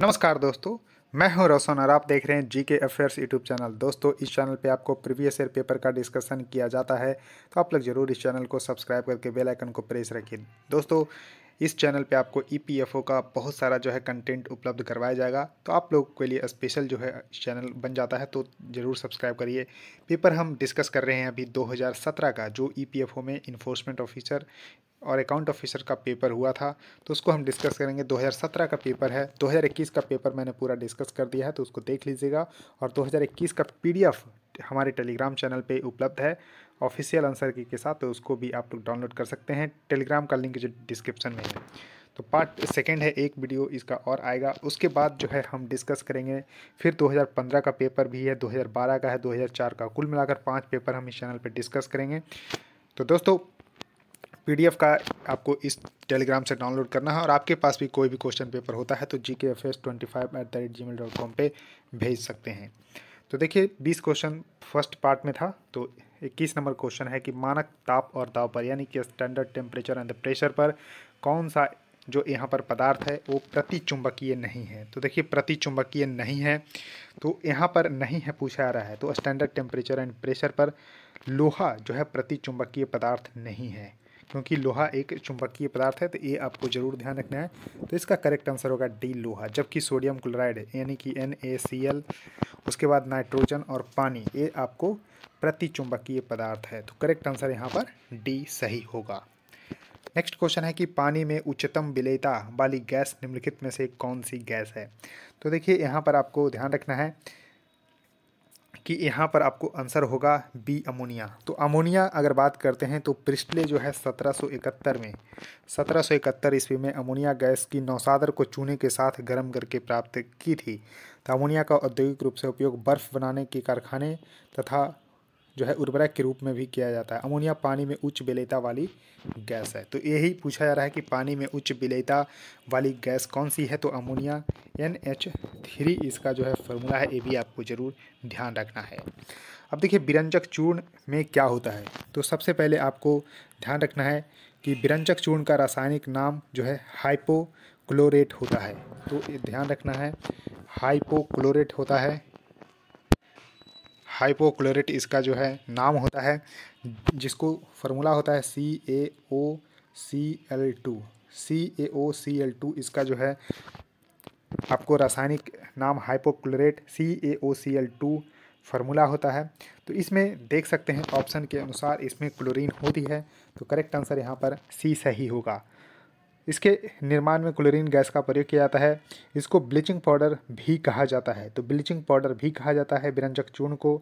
नमस्कार दोस्तों मैं हूं रोशन और आप देख रहे हैं जी के अफेयर्स यूट्यूब चैनल दोस्तों इस चैनल पे आपको प्रीवियस ईयर पेपर का डिस्कशन किया जाता है तो आप लोग जरूर इस चैनल को सब्सक्राइब करके बेल आइकन को प्रेस रखिए दोस्तों इस चैनल पे आपको ई e का बहुत सारा जो है कंटेंट उपलब्ध करवाया जाएगा तो आप लोग के लिए स्पेशल जो है चैनल बन जाता है तो ज़रूर सब्सक्राइब करिए पेपर हम डिस्कस कर रहे हैं अभी 2017 का जो ई e में इन्फोर्समेंट ऑफिसर और अकाउंट ऑफिसर का पेपर हुआ था तो उसको हम डिस्कस करेंगे 2017 का पेपर है 2021 का पेपर मैंने पूरा डिस्कस कर दिया है तो उसको देख लीजिएगा और 2021 का पीडीएफ हमारे टेलीग्राम चैनल पे उपलब्ध है ऑफिशियल आंसर की के साथ तो उसको भी आप लोग डाउनलोड कर सकते हैं टेलीग्राम का लिंक जो डिस्क्रिप्शन में है तो पार्ट सेकेंड है एक वीडियो इसका और आएगा उसके बाद जो है हम डिस्कस करेंगे फिर 2015 का पेपर भी है 2012 का है 2004 का कुल मिलाकर पांच पेपर हम इस चैनल पर डिस्कस करेंगे तो दोस्तों पी का आपको इस टेलीग्राम से डाउनलोड करना है और आपके पास भी कोई भी क्वेश्चन पेपर होता है तो G K F S twenty five the rate Gmail dot com पर भेज सकते हैं तो देखिए बीस क्वेश्चन फर्स्ट पार्ट में था तो इक्कीस नंबर क्वेश्चन है कि मानक ताप और दाव पर यानी कि स्टैंडर्ड टेम्परेचर एंड प्रेशर पर कौन सा जो यहाँ पर पदार्थ है वो प्रति चुंबकीय नहीं है तो देखिए प्रति चुंबकीय नहीं है तो यहाँ पर नहीं है पूछा आ रहा है तो स्टैंडर्ड टेम्परेचर एंड प्रेशर पर लोहा जो है प्रति चुंबकीय पदार्थ नहीं है क्योंकि लोहा एक चुंबकीय पदार्थ है तो ये आपको ज़रूर ध्यान रखना है तो इसका करेक्ट आंसर होगा डी लोहा जबकि सोडियम क्लोराइड यानी कि एन उसके बाद नाइट्रोजन और पानी ये आपको प्रति चुंबकीय पदार्थ है तो करेक्ट आंसर यहाँ पर डी सही होगा नेक्स्ट क्वेश्चन है कि पानी में उच्चतम विलेयता वाली गैस निम्नलिखित में से कौन सी गैस है तो देखिए यहाँ पर आपको ध्यान रखना है कि यहाँ पर आपको आंसर होगा बी अमोनिया तो अमोनिया अगर बात करते हैं तो पृष्ठले जो है 1771 में 1771 ईस्वी में अमोनिया गैस की नौसादर को चूने के साथ गर्म करके प्राप्त की थी तो अमोनिया का औद्योगिक रूप से उपयोग बर्फ़ बनाने के कारखाने तथा जो है उर्वरक के रूप में भी किया जाता है अमोनिया पानी में उच्च विलयता वाली गैस है तो यही पूछा जा रहा है कि पानी में उच्च विलयता वाली गैस कौन सी है तो अमोनिया एन एच थ्री इसका जो है फॉर्मूला है ये भी आपको ज़रूर ध्यान रखना है अब देखिए बिरंजक चूर्ण में क्या होता है तो सबसे पहले आपको ध्यान रखना है कि बिरंजक चूर्ण का रासायनिक नाम जो है हाइपो क्लोरेट होता है तो ये ध्यान रखना है हाइपोक्लोरेट होता है हाइपोक्लोरेट इसका जो है नाम होता है जिसको फार्मूला होता है C A O C L two C A O C L two इसका जो है आपको रासायनिक नाम hypochlorite C A O C L two formula होता है तो इसमें देख सकते हैं ऑप्शन के अनुसार इसमें क्लोरीन होती है तो करेक्ट आंसर यहाँ पर सी सही होगा इसके निर्माण में क्लोरीन गैस का प्रयोग किया जाता है इसको ब्लीचिंग पाउडर भी कहा जाता है तो ब्लीचिंग पाउडर भी कहा जाता है बिरंजक चूर्ण को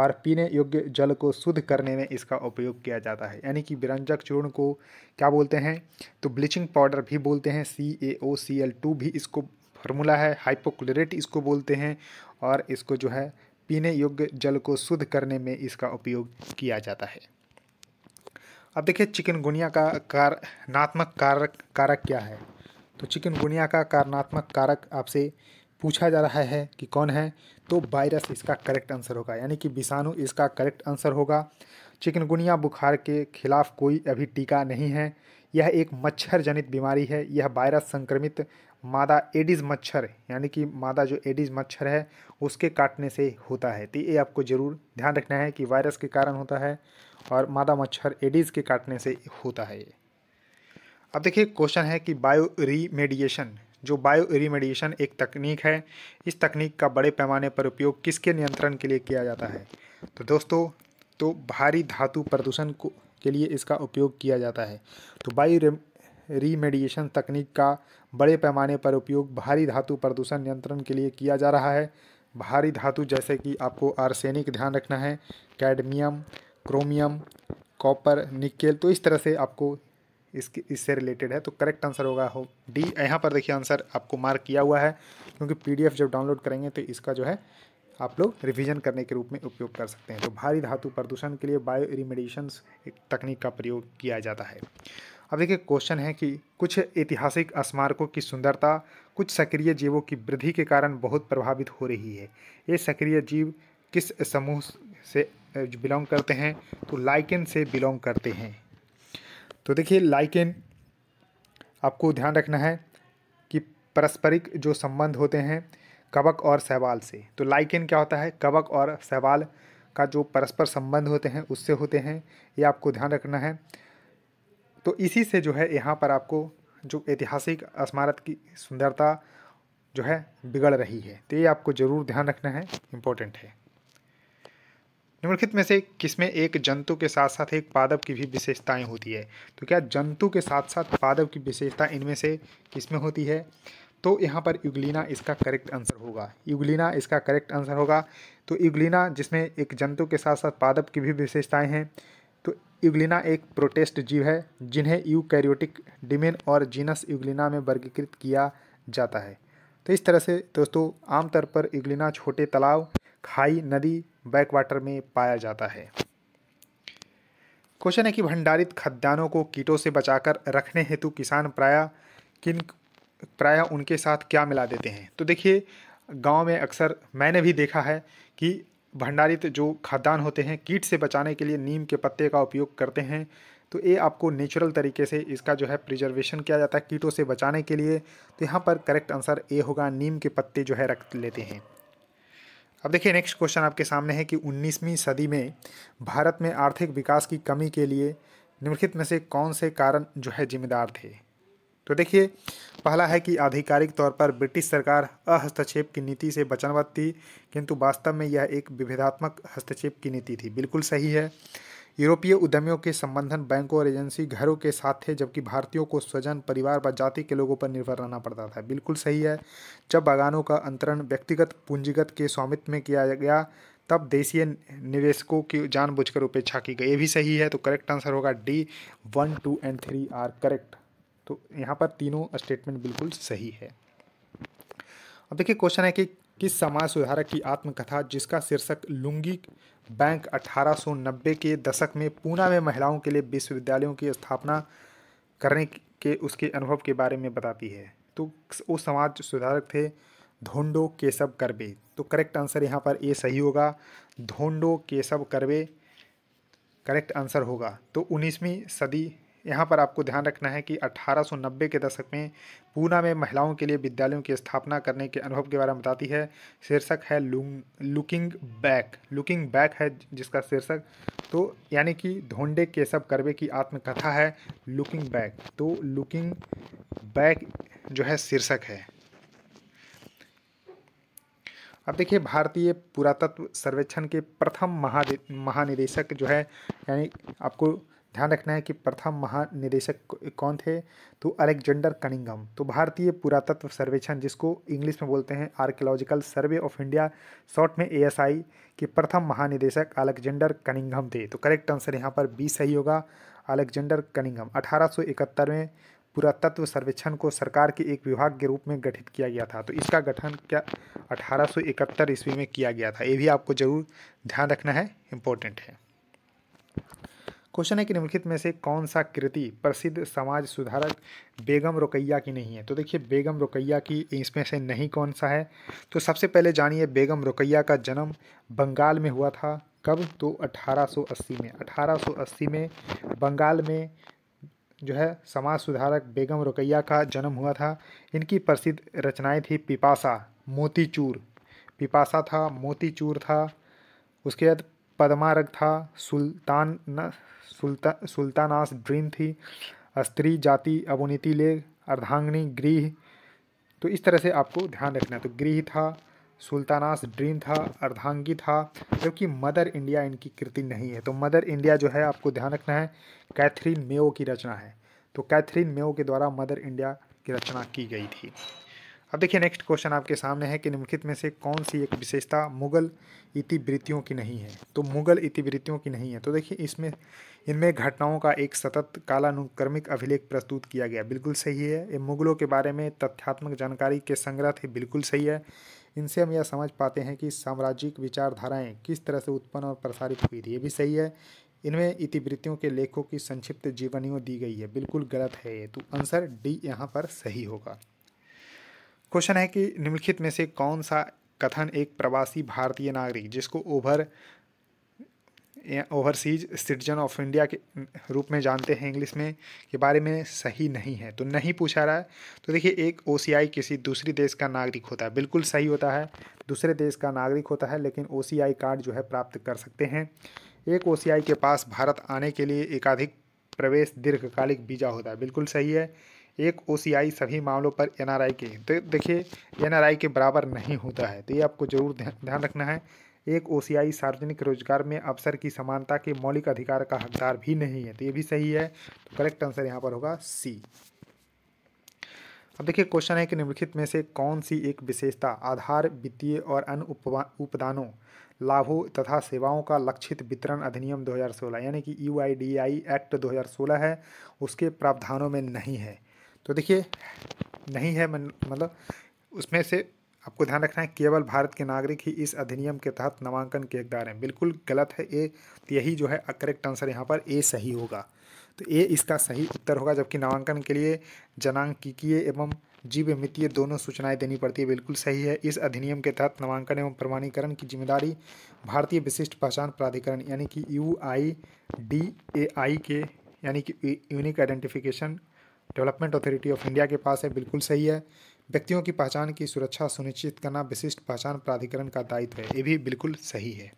और पीने योग्य जल को शुद्ध करने में इसका उपयोग किया जाता है यानी कि बिरंजक चूर्ण को क्या बोलते हैं तो ब्लीचिंग पाउडर भी बोलते हैं सी A O C L to भी इसको फार्मूला है हाइपोक्लोरेट इसको बोलते हैं और इसको जो है पीने योग्य जल को शुद्ध करने में इसका उपयोग किया जाता है अब देखिए चिकनगुनिया का कारणात्मक कारक कारक क्या है तो चिकनगुनिया का कारणात्मक कारक आपसे पूछा जा रहा है कि कौन है तो वायरस इसका करेक्ट आंसर होगा यानी कि विषाणु इसका करेक्ट आंसर होगा चिकनगुनिया बुखार के खिलाफ कोई अभी टीका नहीं है यह एक मच्छर जनित बीमारी है यह वायरस संक्रमित मादा एडिज मच्छर यानी कि मादा जो एडिज मच्छर है उसके काटने से होता है तो ये आपको ज़रूर ध्यान रखना है कि वायरस के कारण होता है और मादा मच्छर एडिज के काटने से होता है ये अब देखिए क्वेश्चन है कि बायो रीमेडिएशन जो बायो रीमेडिएशन एक तकनीक है इस तकनीक का बड़े पैमाने पर उपयोग किसके नियंत्रण के लिए किया जाता है तो दोस्तों तो भारी धातु प्रदूषण को के लिए इसका उपयोग किया जाता है तो बायो रीमेडिएशन तकनीक का बड़े पैमाने पर उपयोग भारी धातु प्रदूषण नियंत्रण के लिए किया जा रहा है भारी धातु जैसे कि आपको आर्सेनिक ध्यान रखना है कैडमियम क्रोमियम कॉपर निकेल तो इस तरह से आपको इसके इससे रिलेटेड है तो करेक्ट आंसर होगा हो डी यहाँ पर देखिए आंसर आपको मार्क किया हुआ है क्योंकि पीडीएफ जब डाउनलोड करेंगे तो इसका जो है आप लोग रिवीजन करने के रूप में उपयोग कर सकते हैं तो भारी धातु प्रदूषण के लिए बायो रिमेडिएशन तकनीक का प्रयोग किया जाता है अब देखिए क्वेश्चन है कि कुछ ऐतिहासिक स्मारकों की सुंदरता कुछ सक्रिय जीवों की वृद्धि के कारण बहुत प्रभावित हो रही है ये सक्रिय जीव किस समूह से बिलोंग करते हैं तो लाइकेन से बिलोंग करते हैं तो देखिए लाइकेन आपको ध्यान रखना है कि पारस्परिक जो संबंध होते हैं कवक और सहवाल से तो लाइकेन क्या होता है कवक और सहवाल का जो परस्पर संबंध होते हैं उससे होते हैं ये आपको ध्यान रखना है तो इसी से जो है यहाँ पर आपको जो ऐतिहासिक स्मारक की सुंदरता जो है बिगड़ रही है तो ये आपको ज़रूर ध्यान रखना है इम्पोर्टेंट है निम्नलिखित में से किसमें एक जंतु के साथ साथ एक पादप की भी विशेषताएं होती है तो क्या जंतु के साथ साथ पादप की विशेषता इनमें से किसमें होती है तो यहाँ पर युगलिना इसका करेक्ट आंसर होगा युगलिना इसका करेक्ट आंसर होगा तो युगलिना जिसमें एक जंतु के साथ साथ पादप की भी विशेषताएं हैं युगलिना एक प्रोटेस्ट जीव है जिन्हें यूकैरियोटिक डिमेन और जीनस युगलिना में वर्गीकृत किया जाता है तो इस तरह से दोस्तों आमतौर पर यूग्लिना छोटे तालाब खाई नदी बैकवाटर में पाया जाता है क्वेश्चन है कि भंडारित खाद्यान्नों को कीटों से बचाकर रखने हेतु किसान प्राय किन प्राय उनके साथ क्या मिला देते हैं तो देखिए गांव में अक्सर मैंने भी देखा है कि भंडारित जो खाद्यान्न होते हैं कीट से बचाने के लिए नीम के पत्ते का उपयोग करते हैं तो ये आपको नेचुरल तरीके से इसका जो है प्रिजर्वेशन किया जाता है कीटों से बचाने के लिए तो यहाँ पर करेक्ट आंसर ए होगा नीम के पत्ते जो है रख लेते हैं अब देखिए नेक्स्ट क्वेश्चन आपके सामने है कि 19वीं सदी में भारत में आर्थिक विकास की कमी के लिए निम्नलिखित में से कौन से कारण जो है जिम्मेदार थे तो देखिए पहला है कि आधिकारिक तौर पर ब्रिटिश सरकार अहस्तक्षेप की नीति से वचनबद्ध थी किंतु वास्तव में यह एक विभेदात्मक हस्तक्षेप की नीति थी बिल्कुल सही है यूरोपीय उद्यमियों के संबंधन बैंकों और एजेंसी घरों के साथ थे जबकि भारतीयों को स्वजन परिवार व जाति के लोगों पर निर्भर रहना पड़ता था बिल्कुल सही है जब बागानों का अंतरण व्यक्तिगत पूंजीगत के स्वामित्व में किया गया तब देशीय निवेशकों की जानबूझकर उपेक्षा की गई ये भी सही है तो करेक्ट आंसर होगा D one two and three are correct तो यहाँ पर तीनों स्टेटमेंट बिल्कुल सही है अब देखिए क्वेश्चन है कि किस समाज सुधारक की आत्मकथा जिसका शीर्षक लुंगी बैंक 1890 के दशक में पूना में महिलाओं के लिए विश्वविद्यालयों की स्थापना करने के उसके अनुभव के बारे में बताती है तो वो समाज सुधारक थे धोंडो केशव करबे तो करेक्ट आंसर यहाँ पर ए सही होगा धोंडो केशव करबे करेक्ट आंसर होगा तो उन्नीसवीं सदी यहाँ पर आपको ध्यान रखना है कि 1890 के दशक में पूना में महिलाओं के लिए विद्यालयों की स्थापना करने के अनुभव के बारे में बताती है शीर्षक है लुकिंग बैक लुकिंग बैक है जिसका शीर्षक तो यानी कि धोंडे केशव करवे की आत्मकथा है लुकिंग बैक तो लुकिंग बैक जो है शीर्षक है अब देखिए भारतीय पुरातत्व सर्वेक्षण के प्रथम महा महानिदेशक जो है यानी आपको ध्यान रखना है कि प्रथम महानिदेशक कौन थे तो अलेक्जेंडर कनिंगम तो भारतीय पुरातत्व सर्वेक्षण जिसको इंग्लिश में बोलते हैं Archaeological Survey of India short में एएसआई के प्रथम महानिदेशक अलेक्जेंडर कनिंगम थे तो करेक्ट आंसर यहाँ पर बी सही होगा अलेक्जेंडर कनिंगम अठारह में पुरातत्व सर्वेक्षण को सरकार के एक विभाग के रूप में गठित किया गया था तो इसका गठन क्या अठारह ईस्वी में किया गया था ये भी आपको जरूर ध्यान रखना है इम्पोर्टेंट है क्वेश्चन है कि निम्नलिखित में से कौन सा कृति प्रसिद्ध समाज सुधारक बेगम रुकैया की नहीं है तो देखिए बेगम रुकैया की इसमें से नहीं कौन सा है तो सबसे पहले जानिए बेगम रुकैया का जन्म बंगाल में हुआ था कब तो 1880 में 1880 में बंगाल में जो है समाज सुधारक बेगम रुकैया का जन्म हुआ था इनकी प्रसिद्ध रचनाएं थी पिपासा मोतीचूर पिपासा था मोतीचूर था उसके बाद पद्मारग था सुल्तान न, सुल्ता सुल्तानास ड्रीम थी स्त्री जाति अवनीति ले अर्धांगनी गृह तो इस तरह से आपको ध्यान रखना है तो गृह था सुल्तानास ड्रीम था अर्धांगी था जबकि मदर इंडिया इनकी कृति नहीं है तो मदर इंडिया जो है आपको ध्यान रखना है कैथरीन मेयो की रचना है तो कैथरीन मेओ के द्वारा मदर इंडिया की रचना की गई थी अब देखिए नेक्स्ट क्वेश्चन आपके सामने है कि निम्नलिखित में से कौन सी एक विशेषता मुगल इतिवृत्तियों की नहीं है तो मुगल इतिवृत्तियों की नहीं है तो देखिए इसमें इनमें घटनाओं का एक सतत कालानुक्रमिक अभिलेख प्रस्तुत किया गया बिल्कुल सही है ये मुगलों के बारे में तथ्यात्मक जानकारी के संग्रह थे बिल्कुल सही है इनसे हम यह समझ पाते हैं कि साम्राज्यिक विचारधाराएँ किस तरह से उत्पन्न और प्रसारित हुई थी ये भी सही है इनमें इतिवृत्तियों के लेखों की संक्षिप्त जीवनियों दी गई है बिल्कुल गलत है ये तो आंसर डी यहाँ पर सही होगा क्वेश्चन है कि निम्नलिखित में से कौन सा कथन एक प्रवासी भारतीय नागरिक जिसको over Overseas Citizen of India के रूप में जानते हैं इंग्लिश में के बारे में सही नहीं है तो नहीं पूछा रहा है तो देखिए एक ओ किसी दूसरी देश का नागरिक होता है बिल्कुल सही होता है दूसरे देश का नागरिक होता है लेकिन ओ कार्ड जो है प्राप्त कर सकते हैं एक ओ के पास भारत आने के लिए एकाधिक प्रवेश दीर्घकालिक वीज़ा होता है बिल्कुल सही है एक ओ सभी मामलों पर एन के तो देखिए एन के बराबर नहीं होता है तो ये आपको जरूर ध्यान रखना है एक ओ सार्वजनिक रोजगार में अवसर की समानता के मौलिक अधिकार का हकदार भी नहीं है तो ये भी सही है तो करेक्ट आंसर यहाँ पर होगा सी अब देखिए क्वेश्चन है कि निम्नलिखित में से कौन सी एक विशेषता आधार वित्तीय और अन्य उपदानों लाभों तथा सेवाओं का लक्षित वितरण अधिनियम 2016 यानी कि यू एक्ट 2016 है उसके प्रावधानों में नहीं है तो देखिए नहीं है मतलब उसमें से आपको ध्यान रखना है केवल भारत के नागरिक ही इस अधिनियम के तहत नामांकन के हकदार हैं बिल्कुल गलत है ए यही जो है करेक्ट आंसर यहाँ पर ए सही होगा तो ए इसका सही उत्तर होगा जबकि नामांकन के लिए जनांकिकीय एवं जीव मितीय दोनों सूचनाएं देनी पड़ती है बिल्कुल सही है इस अधिनियम के तहत नामांकन एवं प्रमाणीकरण की जिम्मेदारी भारतीय विशिष्ट पहचान प्राधिकरण यानी कि यू आई डी ए आई के यानी कि Unique Identification Development Authority of India के पास है बिल्कुल सही है व्यक्तियों की पहचान की सुरक्षा सुनिश्चित करना विशिष्ट पहचान प्राधिकरण का दायित्व है ये भी बिल्कुल सही है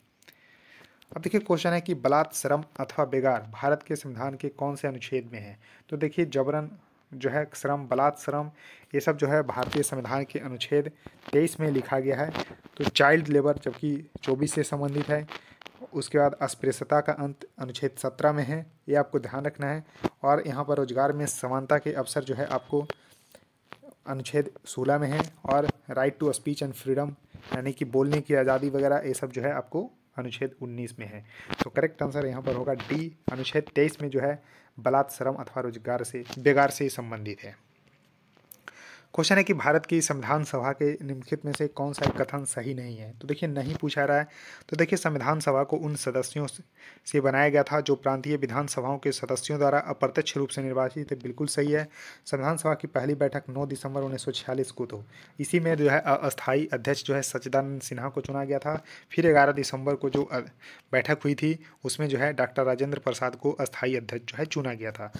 अब देखिए क्वेश्चन है कि बलात् श्रम अथवा बेगार भारत के संविधान के कौन से अनुच्छेद में है तो देखिए जबरन जो है श्रम बलात् श्रम ये सब जो है भारतीय संविधान के अनुच्छेद तेईस में लिखा गया है तो चाइल्ड लेबर जबकि चौबीस से संबंधित है उसके बाद अस्पृश्यता का अंत अनुच्छेद सत्रह में है ये आपको ध्यान रखना है और यहाँ पर रोजगार में समानता के अवसर जो है आपको अनुच्छेद सोलह में है और right to speech and freedom यानी कि बोलने की आज़ादी वगैरह ये सब जो है आपको अनुच्छेद उन्नीस में है तो करेक्ट आंसर यहाँ पर होगा डी अनुच्छेद तेईस में जो है बलात्म अथवा रोजगार से बेगार से संबंधित है क्वेश्चन है कि भारत की संविधान सभा के निम्नलिखित में से कौन सा कथन सही नहीं है तो देखिए नहीं पूछा रहा है तो देखिए संविधान सभा को उन सदस्यों से बनाया गया था जो प्रांतीय विधानसभाओं के सदस्यों द्वारा अप्रत्यक्ष रूप से निर्वाचित बिल्कुल सही है संविधान सभा की पहली बैठक नौ दिसंबर उन्नीस को तो इसी में जो है अस्थायी अध्यक्ष जो है सच्चिदानंद सिन्हा को चुना गया था फिर ग्यारह दिसंबर को जो बैठक हुई थी उसमें जो है डॉक्टर राजेंद्र प्रसाद को अस्थायी अध्यक्ष जो है चुना गया था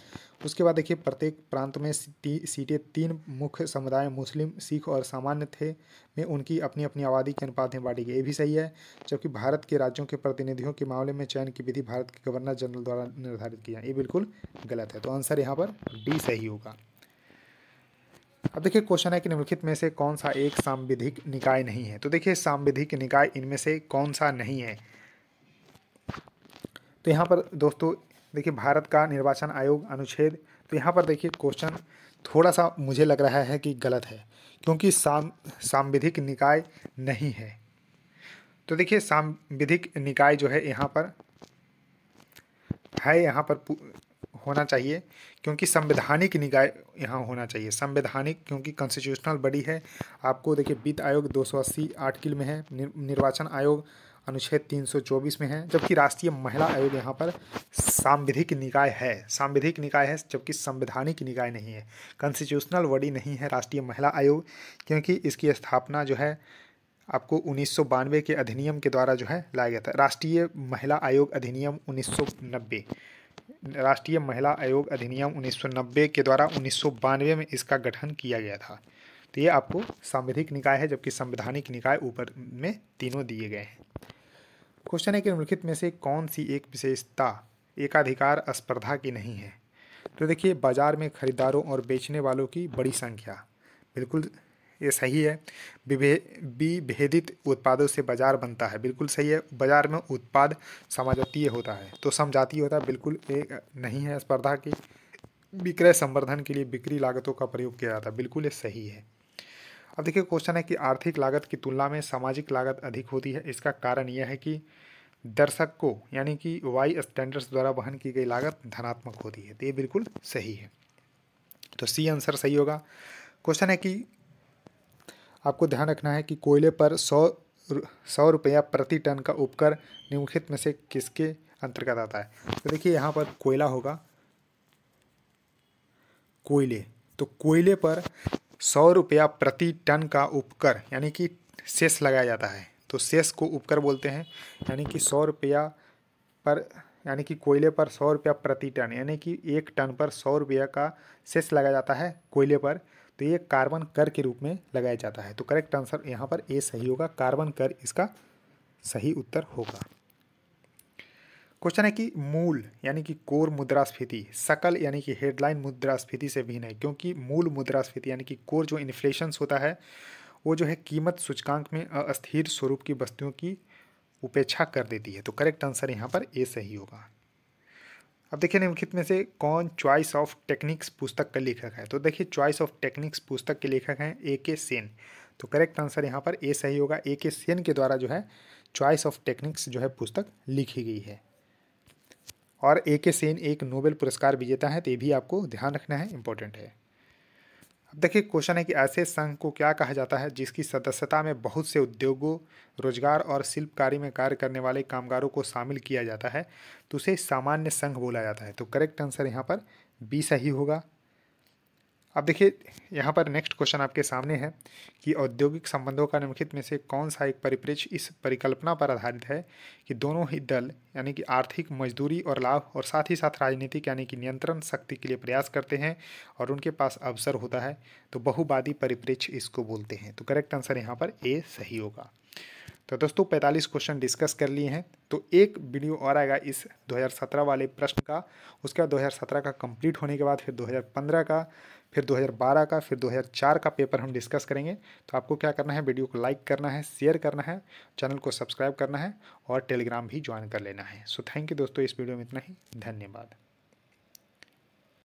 उसके बाद देखिए प्रत्येक प्रांत में सीटें तीन मुख्य समुदाय मुस्लिम सिख और सामान्य थे में उनकी अपनी अपनी आबादी के अनुपात में बांटी गई ये भी सही है जबकि भारत के राज्यों के प्रतिनिधियों के मामले में चयन की विधि भारत के गवर्नर जनरल द्वारा निर्धारित की जाए ये बिल्कुल गलत है तो आंसर यहाँ पर डी सही होगा अब देखिए क्वेश्चन है कि निम्नलिखित में से कौन सा एक सांविधिक निकाय नहीं है तो देखिए सांविधिक निकाय इनमें से कौन सा नहीं है तो यहाँ पर दोस्तों देखिए भारत का निर्वाचन आयोग अनुच्छेद तो यहाँ पर देखिए क्वेश्चन थोड़ा सा मुझे लग रहा है कि गलत है क्योंकि साम सांविधिक निकाय नहीं है तो देखिए सांविधिक निकाय जो है यहाँ पर है यहाँ पर होना चाहिए क्योंकि संवैधानिक निकाय यहाँ होना चाहिए संवैधानिक क्योंकि कॉन्स्टिट्यूशनल बड़ी है आपको देखिए वित्त आयोग दो 280 आर्टिकल में है निर्वाचन आयोग अनुच्छेद 324 में है जबकि राष्ट्रीय महिला आयोग यहाँ पर सांविधिक निकाय है सांविधिक निकाय है जबकि संवैधानिक निकाय नहीं है कॉन्स्टिट्यूशनल बॉडी नहीं है राष्ट्रीय महिला आयोग क्योंकि इसकी स्थापना जो है आपको उन्नीस के अधिनियम के द्वारा जो है लाया गया था राष्ट्रीय महिला आयोग अधिनियम नब्बे राष्ट्रीय महिला आयोग अधिनियम 1990 के द्वारा उन्नीस में इसका गठन किया गया था तो ये आपको सांविधिक निकाय है जबकि संवैधानिक निकाय ऊपर में तीनों दिए गए हैं क्वेश्चन है कि निम्नलिखित में से कौन सी एक विशेषता एकाधिकार स्पर्धा की नहीं है तो देखिए बाज़ार में खरीदारों और बेचने वालों की बड़ी संख्या बिल्कुल ये सही है विभेदित विभेदित उत्पादों से बाजार बनता है बिल्कुल सही है बाजार में उत्पाद समाजातीय होता है तो समजातीय होता है बिल्कुल एक नहीं है स्पर्धा की विक्रय संवर्धन के लिए बिक्री लागतों का प्रयोग किया जाता है बिल्कुल ये सही है अब देखिए क्वेश्चन है कि आर्थिक लागत की तुलना में सामाजिक लागत अधिक होती है इसका कारण यह है कि दर्शक को यानी कि वाई स्टैंडर्ड्स द्वारा वहन की गई लागत धनात्मक होती है तो ये बिल्कुल सही है तो सी आंसर सही होगा क्वेश्चन है कि आपको ध्यान रखना है कि कोयले पर सौ सौ रुपया प्रति टन का उपकर निम्नलिखित में से किसके अंतर्गत आता है तो देखिए यहाँ पर कोयला होगा कोयले तो कोयले पर सौ रुपया प्रति टन का उपकर यानी कि सेस लगाया जाता है तो सेस को उपकर बोलते हैं यानी कि सौ रुपया पर यानी कि कोयले पर सौ रुपया प्रति टन यानी कि एक टन पर सौ रुपया का सेस लगाया जाता है कोयले पर तो ये कार्बन कर के रूप में लगाया जाता है तो करेक्ट आंसर यहाँ पर ए सही होगा कार्बन कर इसका सही उत्तर होगा क्वेश्चन है कि मूल यानी कि कोर मुद्रास्फीति सकल यानी कि हेडलाइन मुद्रास्फीति से भिन्न है क्योंकि मूल मुद्रास्फीति यानी कि कोर जो इन्फ्लेशन होता है वो जो है कीमत सूचकांक में अस्थिर स्वरूप की वस्तुओं की उपेक्षा कर देती है तो करेक्ट आंसर यहाँ पर ए सही होगा अब देखिए निम्नलिखित में से कौन चॉइस ऑफ टेक्निक्स पुस्तक का लेखक है तो देखिए चॉइस ऑफ टेक्निक्स पुस्तक के लेखक हैं ए के सेन तो करेक्ट आंसर यहाँ पर ए सही होगा ए के सेन के द्वारा जो है चॉइस ऑफ टेक्निक्स जो है पुस्तक लिखी गई है और ए के सेन एक नोबेल पुरस्कार विजेता है तो ये भी आपको ध्यान रखना है इंपॉर्टेंट है अब देखिए क्वेश्चन है कि ऐसे संघ को क्या कहा जाता है जिसकी सदस्यता में बहुत से उद्योगों रोजगार और शिल्प कार्य में कार्य करने वाले कामगारों को शामिल किया जाता है तो उसे सामान्य संघ बोला जाता है तो करेक्ट आंसर यहाँ पर बी सही होगा अब देखिए यहाँ पर नेक्स्ट क्वेश्चन आपके सामने है कि औद्योगिक संबंधों का निम्नलिखित में से कौन सा एक परिप्रेक्ष्य इस परिकल्पना पर आधारित है कि दोनों ही दल यानी कि आर्थिक मजदूरी और लाभ और साथ ही साथ राजनीतिक यानी कि नियंत्रण शक्ति के लिए प्रयास करते हैं और उनके पास अवसर होता है तो बहुवादी परिप्रेक्ष्य इसको बोलते हैं तो करेक्ट आंसर यहाँ पर ए सही होगा तो दोस्तों 45 क्वेश्चन डिस्कस कर लिए हैं तो एक वीडियो और आएगा इस 2017 वाले प्रश्न का उसके बाद 2017 का कंप्लीट होने के बाद फिर 2015 का फिर 2012 का फिर 2004 का पेपर हम डिस्कस करेंगे तो आपको क्या करना है वीडियो को लाइक करना है शेयर करना है चैनल को सब्सक्राइब करना है और टेलीग्राम भी ज्वाइन कर लेना है सो थैंक यू दोस्तों इस वीडियो में इतना ही धन्यवाद